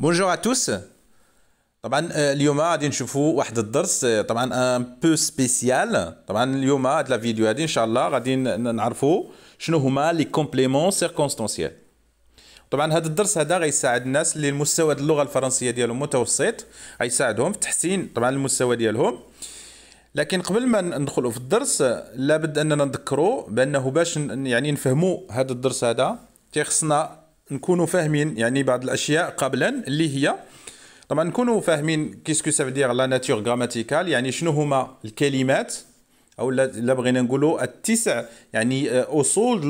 بونجور ا توس طبعا اليوم غادي آه، نشوفوا واحد الدرس طبعا ان بو سبيسيال طبعا اليوم هاد لا فيديو هادي ان شاء الله غادي نعرفوا شنو هما لي كومبليمون سيركونستانسييل طبعا هذا الدرس هذا غيساعد الناس اللي المستوى ديال اللغه الفرنسيه ديالهم متوسط غيساعدهم في تحسين طبعا المستوى ديالهم لكن قبل ما ندخلوا في الدرس لابد اننا نذكروا بانه باش يعني نفهموا هذا الدرس هذا تيخصنا Nous avons fait des choses, des choses qui des choses qui sont grammaticales, des choses qui sont grammaticales, des choses qui sont grammaticales, des choses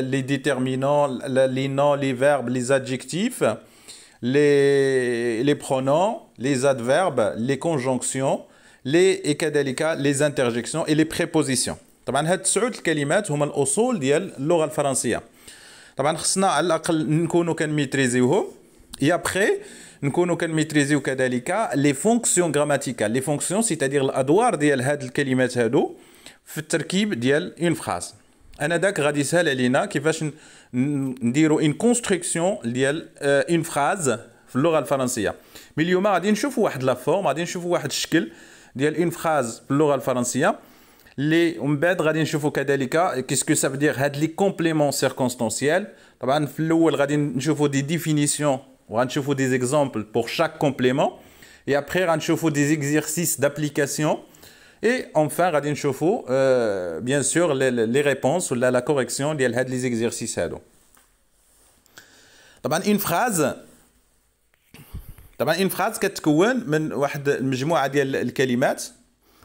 les sont sont les les les طبعا هاد تسعود الكلمات هما الاصول ديال اللغه الفرنسيه طبعا خصنا على الاقل نكونوا كنميتريزيوهم يا بخي نكونوا كنميتريزيو كذلك لي فونكسيون غراماتيكال لي فونكسيون سيتادير الادوار ديال هاد الكلمات هادو في التركيب ديال اون فراز انا داك غادي يسهل علينا كيفاش نديرو اون كونستركسيون ديال اون euh, فراز في اللغه الفرنسيه مي اليوم غادي نشوفوا واحد لا فورم غادي نشوفوا واحد الشكل ديال اون فراز في اللغه الفرنسيه les mbed qu'est غادي نشوفوا كذلك ça veut ça هاد لي كومبليمون سيركونستانسيال طبعا في الاول غادي نشوفوا دي ديفينيسيون وغنشوفوا دي زيكزامبل بور شاك كومبليمون اي exercices غنشوفوا Et enfin, غادي نشوفوا bien sûr les, réponses ou la, correction ديال هاد les exercices هادو. طبعا une phrase طبعا une phrase كتكون من واحد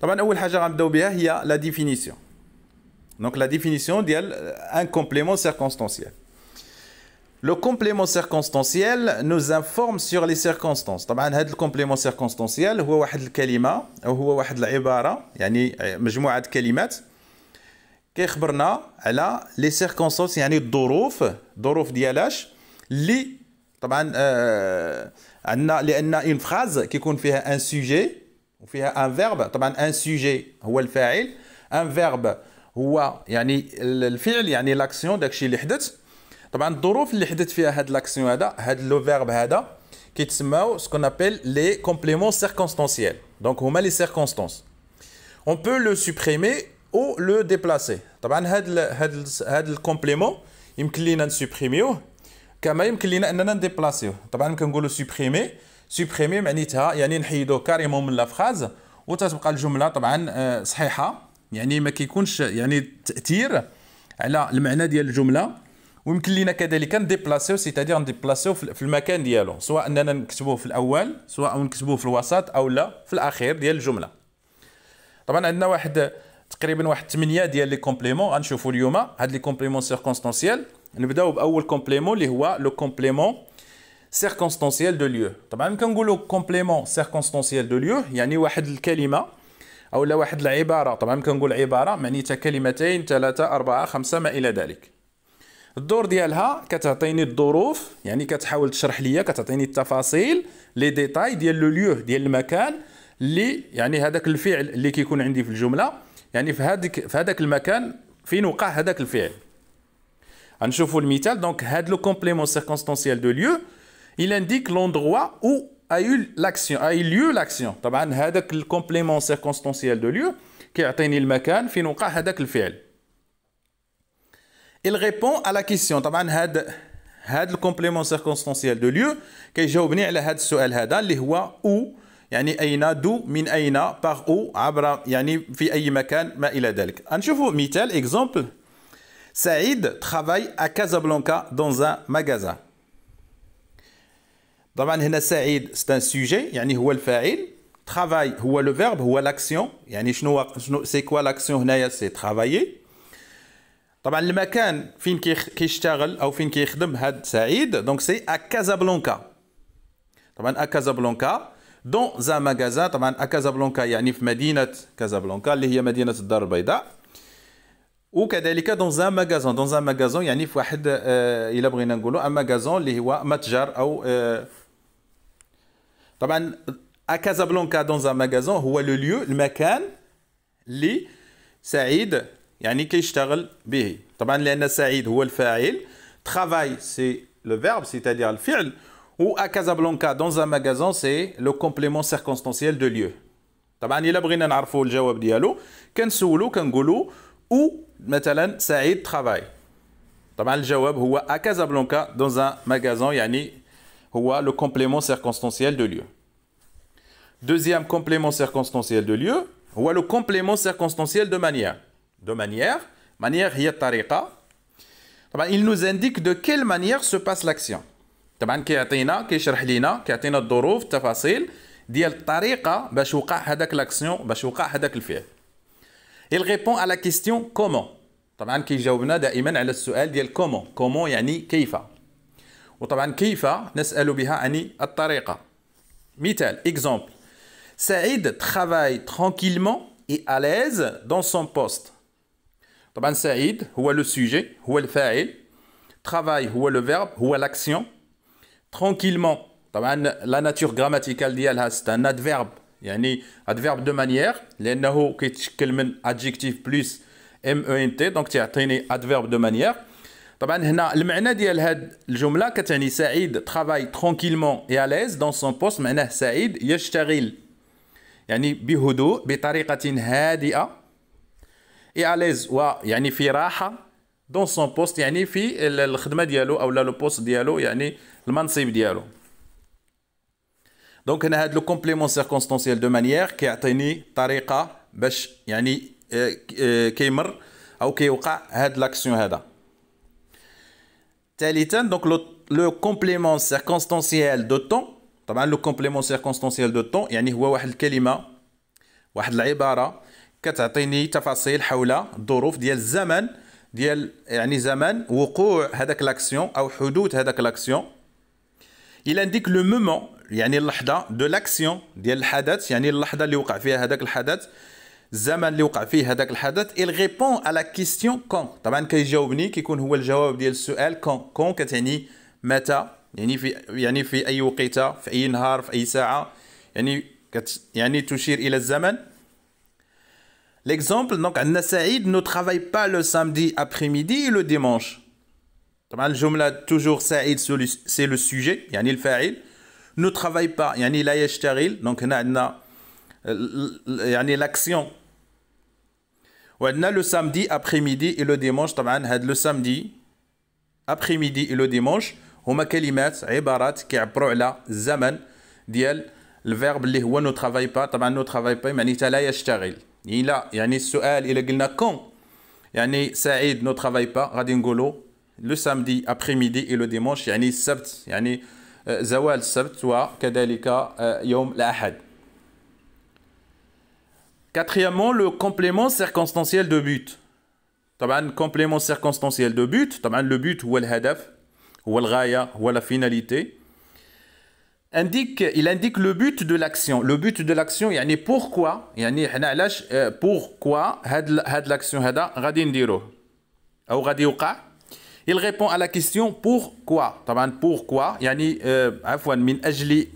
طبعا اول حاجه غنبداو بها هي لا ديفينيسيون دونك لا ديفينيسيون ديال ان كومبليمون سيركونستانسييل لو كومبليمون سيركونستانسييل nous informe سور لي سيركونستانس طبعا هذا الكومبليمون سيركونستانسييل هو واحد الكلمه او هو واحد العباره يعني مجموعه كلمات كيخبرنا على لي سيركونستانس يعني الظروف الظروف ديالاش اللي طبعا آه عندنا لان اون فراز كيكون فيها ان سوجي وفيها ان فيرب طبعا ان سوجي هو الفاعل ان فيرب هو يعني الفعل يعني لاكسيون داكشي اللي حدث طبعا الظروف اللي حدث فيها هاد لاكسيون هذا هاد لو فيرب هذا كيتسماو سكون ابل لي كومبليمون سيركونستانسييل دونك هما لي سيركونستانس اون بو لو سوبريمي او لو ديبلاسي طبعا هاد ال هاد ال هاد الكومبليمون يمكن لينا نسوبريميوه كما يمكن لينا اننا نديبلاسيوه طبعا كنقولوا سوبريمي سوبريمي معنيتها يعني نحيدو كاريمون من لافراز وتتبقى الجمله طبعا آه، صحيحه يعني ما كيكونش يعني تأثير على المعنى ديال الجمله ويمكن لينا كذلك نديبلاسيو سيتادير نديبلاسيو في المكان ديالو سواء اننا نكتبوه في الاول سواء نكتبوه في الوسط او لا في الاخير ديال الجمله طبعا عندنا واحد تقريبا واحد 8 ديال لي كومبليمون غنشوفو اليوم هاد لي كومبليمون سيركونستانسيال نبداو باول كومبليمون اللي هو لو كومبليمون circonstanciel de lieu طبعا كنقولوا كومبليمون circonstanciel de lieu يعني واحد الكلمه او لا واحد العباره طبعا كنقول عباره معنيتها كلمتين ثلاثه اربعه خمسه ما الى ذلك الدور ديالها كتعطيني الظروف يعني كتحاول تشرح ليا كتعطيني التفاصيل لي ديتاي ديال لو ليو ديال المكان اللي يعني هذاك الفعل اللي كيكون عندي في الجمله يعني في هذاك في هذاك المكان فين وقع هذاك الفعل غنشوفوا المثال دونك هاد لو كومبليمون سيركونستانسيال دو ليو il indique l'endroit où a eu l'action, a eu lieu l'action. طبعا هذاك الكومبليمون de lieu كيعطيني Il répond à la question. طبعا هذا هذا الكومبليمون سيركونستانسيال دو lieu كيجاوبني على هذا السؤال هذا اللي هو où يعني أين دو من أين باغ عبر يعني في أي مكان ما ذلك نشوفوا مثال exemple. Saïd travaille à Casablanca dans un magasin طبعا هنا سعيد سي سوجي يعني هو الفاعل ترافاي هو لو فيرب هو لاكسيون يعني شنو شنو سي كوا لاكسيون هنايا سي ترافاي طبعا المكان فين كيشتغل او فين كيخدم هاد سعيد دونك سي ا كازابلانكا طبعا ا كازابلانكا دون زا ماغازا طبعا ا كازابلانكا يعني في مدينه كازابلانكا اللي هي مدينه الدار البيضاء وكذلك دون زا ماغازون دون زا ماغازون يعني في واحد آه، الا بغينا نقولوا ان ماغازون اللي هو متجر او آه، Euh, à Casablanca, dans un magasin, est le lieu, le makan, li, Saïd, le le Travail, c'est le verbe, c'est-à-dire le fi'l. Ou à Casablanca, dans un magasin, c'est le complément circonstanciel de lieu. طبعا إلا بغينا نعرفوا الجواب ديالو كنسولو كنقولو ou exemple, سعيد travaille. La réponse est à Casablanca dans un magasin يعني le complément circonstanciel de lieu. Deuxième complément circonstanciel de lieu ou le complément circonstanciel de manière. De manière, manière il nous indique de quelle manière se passe l'action. Il répond à la question comment. comment. comment وطبعا كيف Nous بها عن الطريقة مثال exemple Saïd travaille tranquillement et à l'aise dans son poste Saïd, سعيد est le sujet le fait. « Travaille » le verbe est l'action tranquillement la nature grammaticale ديالها c'est un adverbe un adverbe de manière y a un adjectif plus m e n t donc un adverbe de manière طبعا هنا المعنى ديال هاد الجمله كتعني سعيد ترافاي ترونكيلمون اي اليز دون سون بوست معناه سعيد يشتغل يعني بهدوء بطريقه هادئه اي اليز يعني في راحه دون سون بوست يعني في الخدمه ديالو لا لو بوست ديالو يعني المنصب ديالو دونك هنا هاد لو كومبليمون سيركونستانسيال دو مانيير كيعطيني طريقه باش يعني آه، آه، كيمر او كيوقع هاد لاكسيون هذا ثالثا دونك لو كومبليمون سيركونستانسييل دو طون طبعا لو كومبليمون سيركونستانسييل دو طون يعني هو واحد الكلمه واحد العباره كتعطيني تفاصيل حول الظروف ديال الزمن ديال يعني زمن وقوع هذاك لاكسيون او حدوث هذاك لاكسيون الى نديك لو مومون يعني اللحظه دو لاكسيون ديال الحدث يعني اللحظه اللي وقع فيها هذاك الحدث الزمن اللي وقع فيه هذاك الحدث il répond à la question quand طبعا كيجاوبني كيكون هو الجواب ديال السؤال quand quand كتعني متى يعني في يعني في اي وقيته في اي نهار في اي ساعه يعني كت يعني تشير الى الزمن L'exemple, donc, Anna Saïd ne travaille pas le samedi après-midi et le dimanche. طبعا الجمله toujours سعيد c'est le sujet يعني الفاعل ne travaille pas يعني لا يشتغل donc هنا عندنا يعني لاكسيون وعندنا le samedi après-midi et le dimanche طبعا هاد لو سامدي après-midi et le dimanche هما كلمات عبارات كيعبروا على الزمن ديال الفيرب اللي هو نو ترافاي با طبعا نو ترافاي با معناتها لا يشتغل يعني لا يعني السؤال الا قلنا كون يعني سعيد نو ترافاي با غادي نقولوا لو سامدي ابري ميدي اي لو ديمونش يعني السبت يعني آه، زوال السبت وكذلك آه، يوم الاحد Quatrièmement, le complément circonstanciel de but. طبعا complément circonstanciel de but طبعا le but ou le hadaf, ou le raya, ou la finalité indique il indique le but de l'action le but de l'action يعني pourquoi يعني حنا علاش pourquoi هاد هاد l'action هذا غادي نديروه أو غادي يوقع il répond à la question pourquoi طبعا pourquoi يعني عفوا من أجل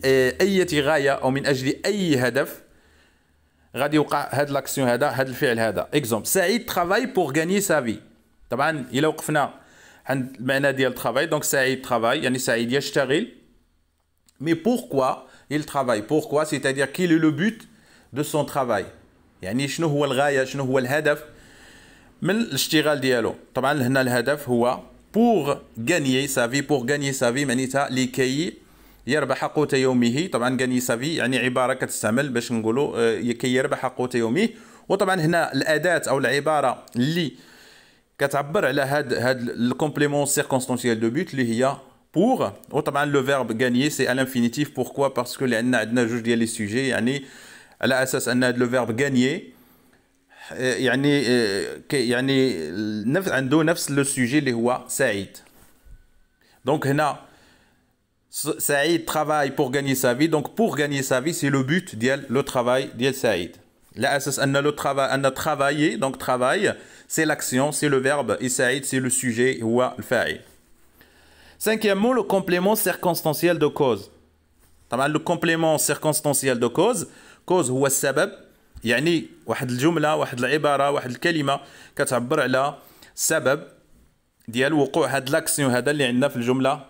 أي غاية أو من أجل أي هدف غادي يوقع هاد لاكسيون هذا هاد الفعل هذا اكزومبل سعيد ترافاي بور غاني سافي طبعا الا وقفنا عند المعنى ديال ترافاي دونك سعيد ترافاي يعني سعيد يشتغل مي بوركوا il travaille pourquoi c'est-à-dire quel est le but de son travail يعني شنو هو الغايه شنو هو الهدف من الاشتغال ديالو طبعا هنا الهدف هو pour gagner sa vie pour gagner sa vie معناتها لكي يربح قوت يومه طبعا غني سافي يعني عباره كتستعمل باش نقولوا كي آه، يربح قوت يومه وطبعا هنا الاداه او العباره اللي كتعبر على هاد هاد الكومبليمون سيركونستانسيال دو بوت اللي هي بور وطبعا لو فيرب غاني سي لانفينيتيف بوركوا باسكو لان عندنا جوج ديال لي سوجي يعني على اساس ان هاد لو فيرب غاني يعني آه، يعني نفس عنده نفس لو سوجي اللي هو سعيد دونك هنا Saïd travaille pour gagner sa vie, donc pour gagner sa vie, c'est le but d'elle, le travail elle Saïd. Le travail, travailler, donc travail, c'est l'action, c'est le verbe, et Saïd, c'est le sujet, ou le fait. Cinquièmement, le complément circonstanciel de cause. Le complément circonstanciel de cause, cause s'abab هو السبب يعني واحد الجملة واحد العبارة واحد الكلمة le « s'abab » sabab, ديال وقوع هاد لاكسيون هذا اللي عندنا la jumla.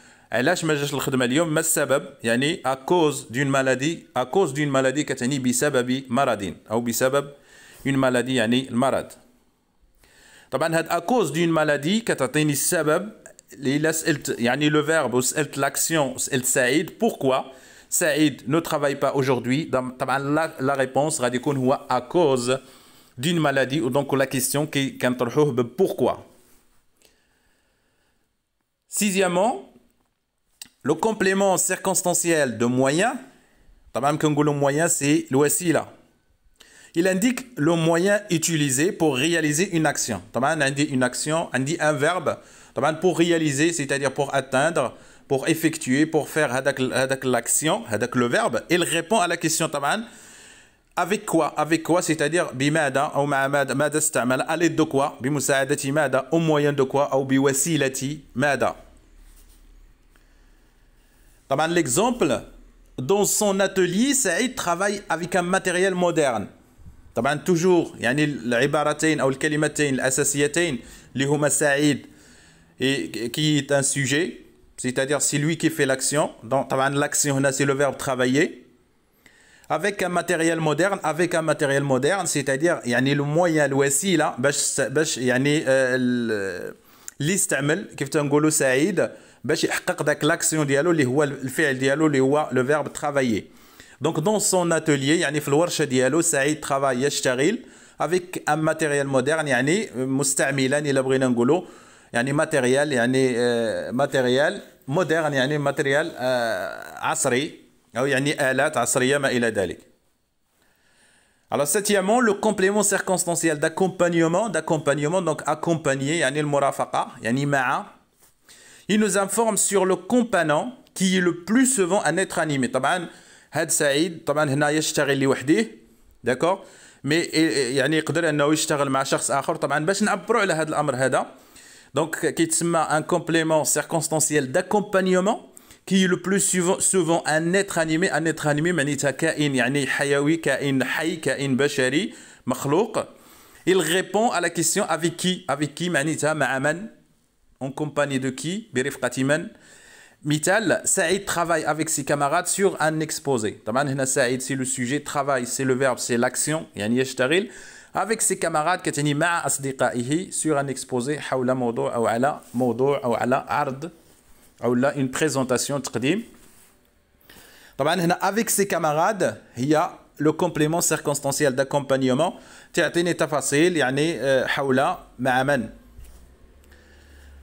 elle a jamais j'ai le xedma lyoum ma sabab yani a cause d'une maladie a cause d'une maladie katani b sabab maradin ou b sabab une maladie yani el marad طبعا had a cause d'une maladie katatini sabab li la yani le verbe oselt l'action oselt saïd pourquoi saïd ne travaille pas aujourd'hui taban la réponse ghadi kon huwa a cause d'une maladie donc la question qui kantrhouh be pourquoi Sixièmement, le complément circonstanciel de moyen, le moyen, c'est ceci-là. Il indique le moyen utilisé pour réaliser une action. Tamam, on dit une action, on dit un verbe. pour réaliser, c'est-à-dire pour atteindre, pour effectuer, pour faire l'action, le verbe. Il répond à la question taman Avec quoi Avec quoi C'est-à-dire bimada ou », à l'aide de quoi Bimusaadati mada au moyen de quoi ou L'exemple, dans son atelier, Saïd travaille avec un matériel moderne. Toujours, ou يعني a او الكلمتين الاساسيتين اللي هما et qui est un sujet c'est-à-dire c'est lui qui fait l'action donc l'action c'est le verbe travailler avec un matériel moderne avec un matériel moderne c'est-à-dire le moyen الوسيله باش باش يعني اللي استعمل Saïd. باش يحقق داك لاكسيون ديالو اللي هو الفعل ديالو اللي هو لو فيرب ترافايي دونك دون سون يعني في ديالو سعيد un matériel moderne, يعني مستعملا بغينا نقولوا يعني يعني يعني عصري او يعني الات Alors, septièmement, le complément circonstanciel d'accompagnement, d'accompagnement, donc accompagner, le il nous informe sur le compagnon qui est le plus souvent un être animé. Taban, Had Saïd, Taban, Hena Yeshtari Liwahdi, d'accord Mais il y a un Yekdel et Naoui Shtari Machars Akhor, Taban, Bachin Abro et Had Amr Hada. Donc, qui est un complément circonstanciel d'accompagnement qui est le plus souvent, souvent un être animé, un être animé, Manita Kain, Yani Hayawi, Kain Hay, Kain Bachari, makhluq, Il répond à la question avec qui Avec qui Manita Ma'aman en compagnie de qui Berif Katiman. Mittal, Saïd travaille avec ses camarades sur un exposé. Saïd, c'est le sujet, travail, c'est le verbe, c'est l'action. Avec ses camarades, Katini ma'a asdiqaihi sur un exposé, hawla mawdu' ou ala, mawdu' ou ala, ard, ou une présentation, Avec ses camarades, il y a le complément circonstanciel d'accompagnement. y a yani euh, hawla ma'a man.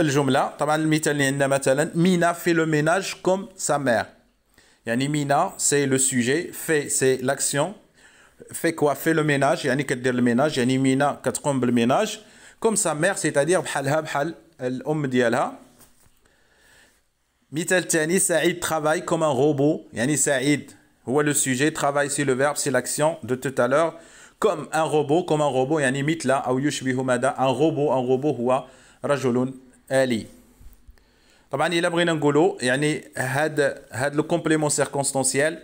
El jour là, tu vois, Mina fait le ménage comme sa mère. Yanni, Mina, c'est le sujet, fait, c'est l'action, fait quoi, fait le ménage. Yanni, qu'est-ce fait le ménage? Yanni, Mina, quest fait le ménage? Comme sa mère, c'est-à-dire, hal hab hal, l'homme dit elle a. Mithal Tani Saïd travaille comme un robot. Yanni, Saïd, où est le sujet? Travaille, c'est le verbe, c'est l'action de tout à l'heure. Comme un robot, comme un robot. Yanni, Mithal, aouyouch bihumada, un robot, un robot, quoi? Rajolun. الي طبعا الا بغينا نقولوا يعني هاد هاد كومبليمون سيركونستانسييل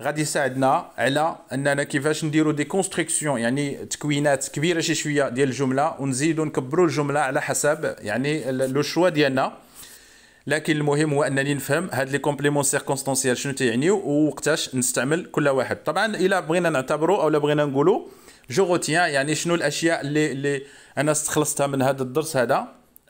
غادي يساعدنا على اننا كيفاش نديروا دي كونستركسيون يعني تكوينات كبيره شي شويه ديال الجمله ونزيدوا نكبروا الجمله على حسب يعني لو شوا ديالنا لكن المهم هو انني نفهم هاد لي كومبليمون سيركونستانسييل شنو تيعنيو ووقتاش نستعمل كل واحد طبعا الا بغينا نعتبروا او لا بغينا نقولوا جو روتيان يعني شنو الاشياء اللي اللي انا استخلصتها من هذا الدرس هذا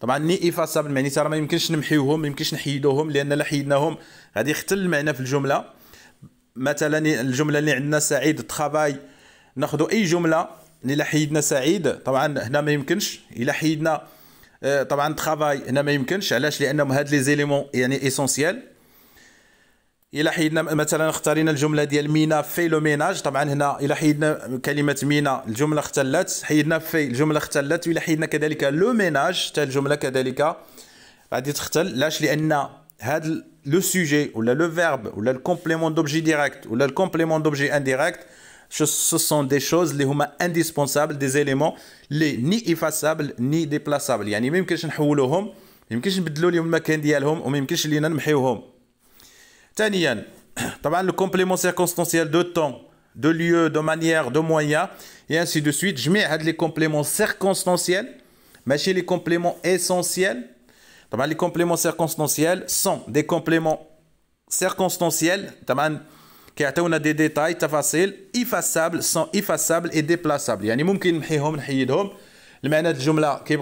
طبعا ني ايفاسابل معني راه ما يمكنش نمحيوهم ما يمكنش نحيدوهم لان لا حيدناهم غادي يختل المعنى في الجمله مثلا الجمله اللي عندنا سعيد ترافاي ناخذ اي جمله الا حيدنا سعيد طبعا هنا ما يمكنش الا حيدنا آه، طبعا ترافاي هنا ما يمكنش علاش لانهم هاد لي زيليمون يعني ايسونسييل الى حيدنا مثلا اختارينا الجمله ديال مينا في لو ميناج طبعا هنا الى حيدنا كلمه مينا الجمله اختلت حيدنا في الجمله اختلت الى حيدنا كذلك لو ميناج حتى الجمله كذلك غادي تختل لاش لان هاد لو سوجي ولا لو فيرب ولا الكومبليمون دوبجي ديريكت ولا الكومبليمون دوبجي انديريكت سو سون دي شوز اللي هما انديسبونسابل دي زيليمون اللي ني ايفاسابل ني ديبلاسابل يعني ما يمكنش نحولوهم ما يمكنش لهم المكان ديالهم وما يمكنش لينا نمحيوهم Deuxièmement, yan, le complément circonstanciel de temps, de lieu, de manière, de moyen, et ainsi de suite. Je mets les compléments circonstanciels, mais je mets les compléments essentiels. Les compléments circonstanciels sont des compléments circonstanciels, qui apportent des détails faciles, effaçables, sont effaçables et déplaçables. Il y a des gens qui ont dit que le jumla est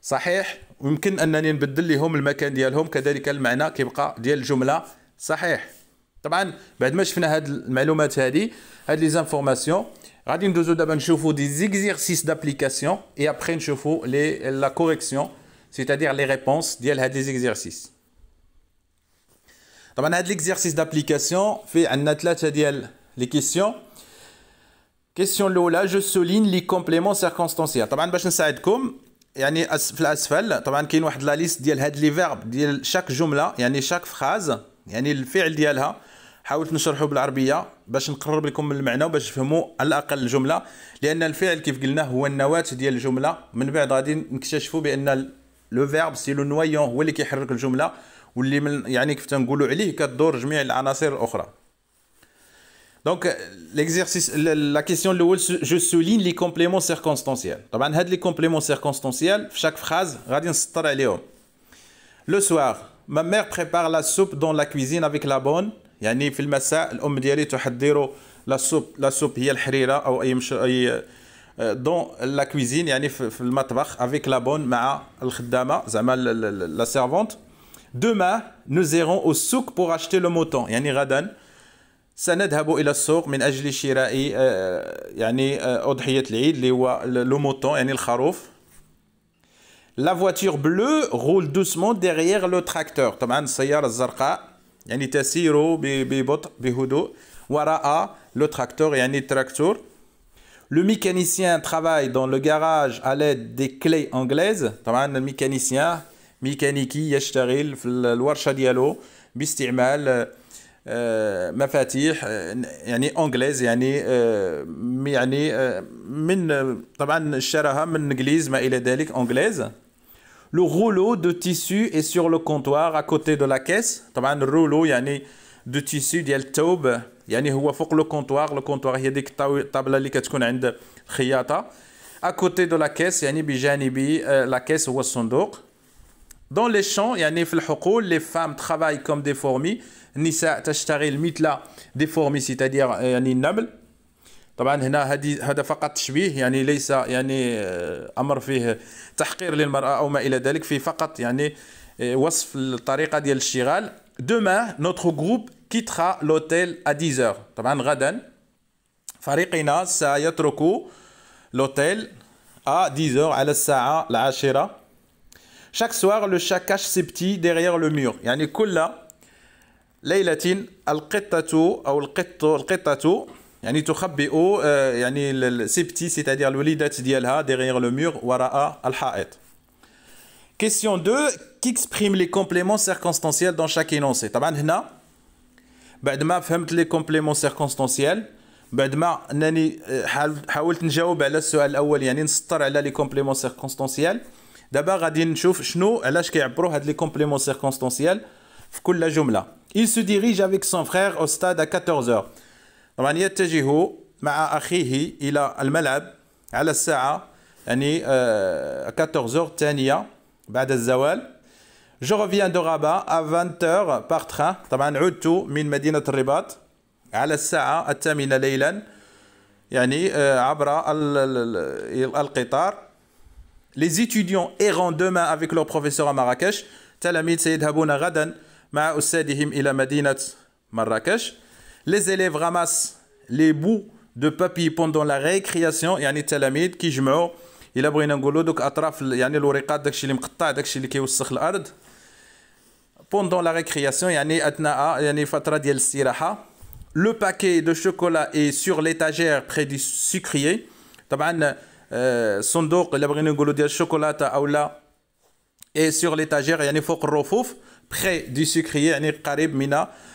saché, ou que les gens qui ont dit que le jumla est saché. C'est vrai. beh demain vous les informations. des exercices d'application et après la correction, c'est-à-dire les réponses. Dites exercices. d'application, fait un les questions. Question là, je souligne les compléments circonstanciels. les verbes, chaque phrase. يعني الفعل ديالها حاولت نشرحه بالعربيه باش نقرب لكم من المعنى وباش تفهموا على الاقل الجمله لان الفعل كيف قلنا هو النواه ديال الجمله من بعد غادي نكتشفوا بان لو فيرب سي لو نويون هو اللي كيحرك الجمله واللي من يعني كيف تنقولوا عليه كدور جميع العناصر الاخرى دونك ليكزيرسيس لا كيسيون الاول جو سولين لي كومبليمون سيركونستانسيال طبعا هاد لي كومبليمون سيركونستانسيال في شاك فراز غادي نسطر عليهم لو سوار Ma mère prépare la soupe dans la cuisine avec la bonne, yani fil massa al ummi diali la soupe, la soupe hiya el harira aw ayi dans la cuisine yani fil lmatbakh avec la bonne ma'a al khaddama, zama la servante. Demain, nous irons au souk pour acheter le mouton, yani ghadan sanadhhabu ila souk min ajli shirai euh, yani odhiyat euh, el eid li huwa le mouton yani el la voiture bleue roule doucement derrière le tracteur. Taman Sayar Zarqa, Yani Tassiro, Bibot, Bihudo, Waraa, le tracteur, Yani Tractor. Le mécanicien travaille dans le garage à l'aide des clés anglaises. Taman mécanicien, mécaniki, Yashtaril, Lwarcha Diallo, Bistimal, euh, Mafatih, euh, Yani anglaise, Yani, euh, Yani, Min, Taman Sharaha, Min Glise, Ma Iledalik, anglaise le rouleau de tissu est sur le comptoir à côté de la caisse. Le rouleau de tissu, il y le le comptoir. à côté de la caisse. Euh, Dans les champs, y les femmes travaillent comme des fourmis. Nisa, des fourmis, c'est-à-dire des euh, طبعا هنا هذا فقط تشبيه يعني ليس يعني آه، امر فيه تحقير للمراه او ما الى ذلك في فقط يعني آه، وصف الطريقه ديال الاشتغال دوما نوتر جروب كيتخا لوتيل ا 10 طبعا غدا فريقنا سيترك لوتيل ا 10 على الساعه العاشره شاك سوار لو شاكاش سيبتي ديغيغ لو ميور يعني كل ليله القطه او القط القطه يعني تخبئ آه، يعني السبتي سيتادير الوليدات ديالها ديغيغ لو مور وراء الحائط كيسيون 2 كيكسبريم لي كومبليمون سيركونستانسيال دون شاك انونسي طبعا هنا بعد ما فهمت لي كومبليمون سيركونستانسيال بعد ما انني آه، حاولت نجاوب على السؤال الاول يعني نسطر على لي كومبليمون سيركونستانسيال دابا غادي نشوف شنو علاش كيعبروا هاد لي كومبليمون سيركونستانسيال في كل جمله il se dirige avec son frère au stade à 14 heures طبعا يتجه مع أخيه إلى الملعب على الساعة يعني 14 آه، الثانية بعد الزوال جو ريفيان دو رابا à 20h par طبعا عدت من مدينة الرباط على الساعة الثامنة ليلا يعني آه، عبر القطار Les étudiants iront demain avec leur professeur à Marrakech. تلاميذ سيذهبون غدا مع أستاذهم إلى مدينة مراكش les élèves ramassent les bouts de papier pendant la récréation et des qui je meurent. il a a des donc il y a pendant la récréation il le paquet de chocolat est sur l'étagère près du sucrier taban euh, sondok il a est sur l'étagère il y près du sucrier il y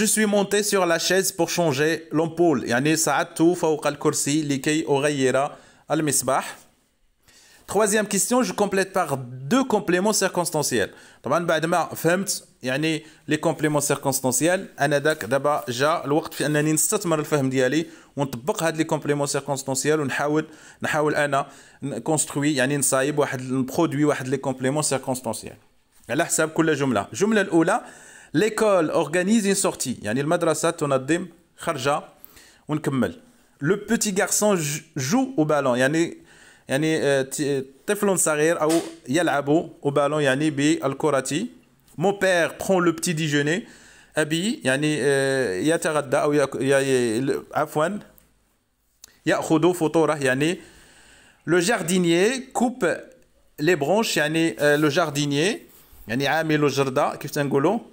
Je suis monté sur la chaise pour changer l'ampoule. يعني al-misbah. Troisième question, je complète par deux compléments circonstanciels. طبعا بعد ما فهمت يعني les compléments circonstanciels, داك الوقت في الفهم ديالي ونطبق compléments circonstanciels ونحاول نحاول يعني واحد واحد لي compléments circonstanciels. على L'école organise une sortie. Yani le madrasa tonadim kharja on Le petit garçon joue au ballon. Yani yani euh, tiflon sagir ou yalabu au ballon yani alkorati. Mon père prend le petit-déjeuner. Abi yani euh, yataghadda ou ya afwan. Ya'khudu futura yani le jardinier coupe les branches yani euh, le jardinier yani amil jarda kif tangolo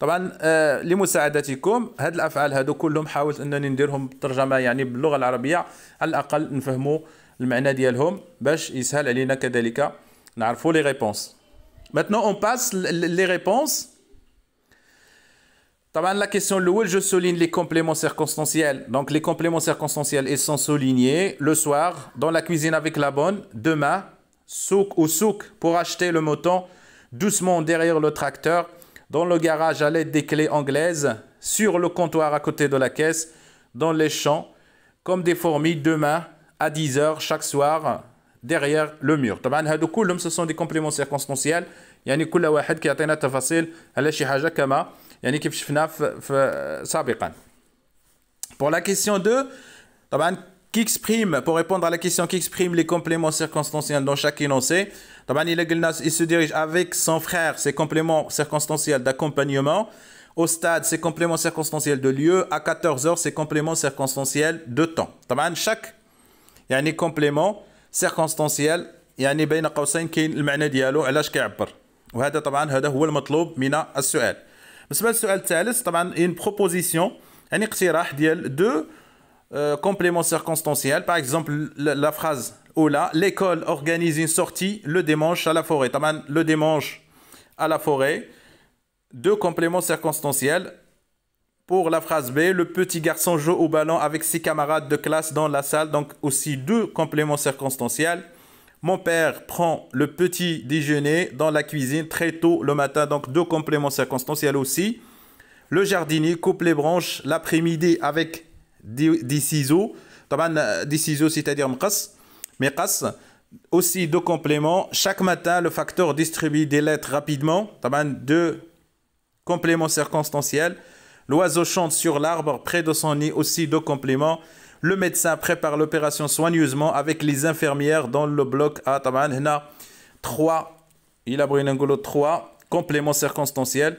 طبعا لمساعدتكم هذه maintenant on passe les réponses la question je souligne les compléments circonstanciels donc les compléments circonstanciels sont soulignés le soir dans la cuisine avec la bonne demain souk ou souk pour acheter le mouton doucement derrière le tracteur dans le garage à l'aide des clés anglaises, sur le comptoir à côté de la caisse, dans les champs, comme des fourmis demain à 10h chaque soir derrière le mur. ce sont des compléments circonstanciels. يعني كل واحد كيعطينا تفاصيل على شي حاجه كما يعني كيف شفنا في, سابقا. Pour la question 2, طبعا qui exprime, pour répondre à la question qui exprime les compléments circonstanciels dans chaque énoncé, il se dirige avec son frère ses compléments circonstanciels d'accompagnement. Au stade, ses compléments circonstanciels de lieu. À 14 heures, ses compléments circonstanciels de temps. Chaque complément circonstanciel يعني بين قوسين كاين المعنى ديالو علاش كيعبر وهذا طبعا هذا هو المطلوب من السؤال بالنسبه للسؤال الثالث طبعا اون بروبوزيسيون يعني اقتراح ديال de euh, compléments circonstanciels. Par exemple, la, phrase Ola. l'école organise une sortie le dimanche à la forêt. Le dimanche à la forêt. Deux compléments circonstanciels. Pour la phrase B, le petit garçon joue au ballon avec ses camarades de classe dans la salle. Donc aussi deux compléments circonstanciels. Mon père prend le petit déjeuner dans la cuisine très tôt le matin. Donc deux compléments circonstanciels aussi. Le jardinier coupe les branches l'après-midi avec 10 ciseaux. c'est-à-dire Aussi deux compléments. Chaque matin, le facteur distribue des lettres rapidement. Deux compléments circonstanciels. L'oiseau chante sur l'arbre près de son nid. Aussi deux compléments. Le médecin prépare l'opération soigneusement avec les infirmières dans le bloc A. a 3. Il a 3 compléments circonstanciels.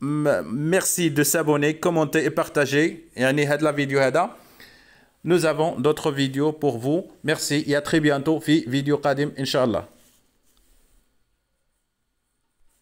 merci de s'abonner, commenter et partager. Et de la vidéo Nous avons d'autres vidéos pour vous. Merci et à très bientôt. Fi vidéo kadim inshallah